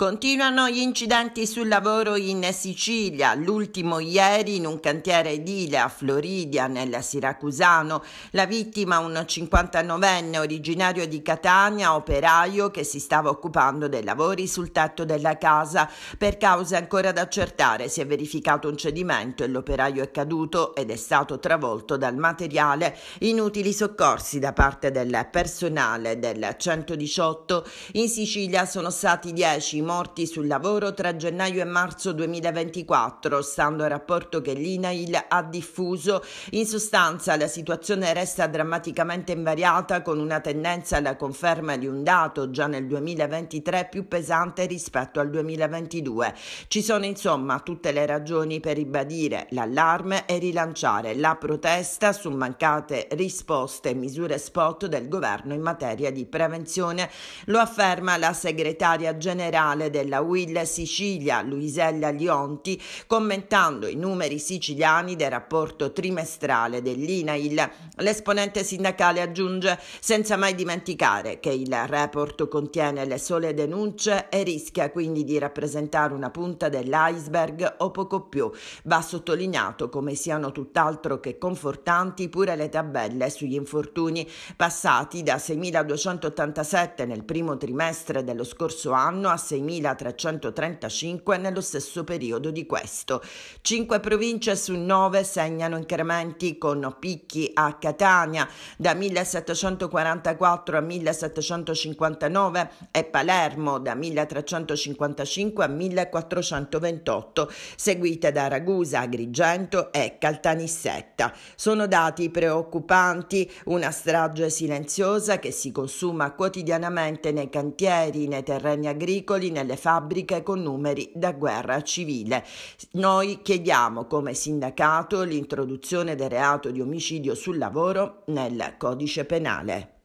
Continuano gli incidenti sul lavoro in Sicilia, l'ultimo ieri in un cantiere edile a Floridia, nel Siracusano. La vittima, un 59enne originario di Catania, operaio che si stava occupando dei lavori sul tetto della casa. Per cause ancora da accertare si è verificato un cedimento e l'operaio è caduto ed è stato travolto dal materiale. Inutili soccorsi da parte del personale del 118. In Sicilia sono stati 10 morti sul lavoro tra gennaio e marzo 2024, stando al rapporto che l'INAIL ha diffuso. In sostanza la situazione resta drammaticamente invariata con una tendenza alla conferma di un dato già nel 2023 più pesante rispetto al 2022. Ci sono insomma tutte le ragioni per ribadire l'allarme e rilanciare la protesta su mancate risposte e misure spot del governo in materia di prevenzione. Lo afferma la segretaria generale regionale della UIL Sicilia Luisella Lionti commentando i numeri siciliani del rapporto trimestrale dell'INAIL. L'esponente sindacale aggiunge senza mai dimenticare che il report contiene le sole denunce e rischia quindi di rappresentare una punta dell'iceberg o poco più. Va sottolineato come siano tutt'altro che confortanti pure le tabelle sugli infortuni passati da 6.287 nel primo trimestre dello scorso anno a 6.000 4.335 nello stesso periodo di questo. Cinque province su nove segnano incrementi con picchi a Catania da 1.744 a 1.759 e Palermo da 1.355 a 1.428, seguite da Ragusa, Agrigento e Caltanissetta. Sono dati preoccupanti, una strage silenziosa che si consuma quotidianamente nei cantieri, nei terreni agricoli, nelle fabbriche con numeri da guerra civile. Noi chiediamo come sindacato l'introduzione del reato di omicidio sul lavoro nel codice penale.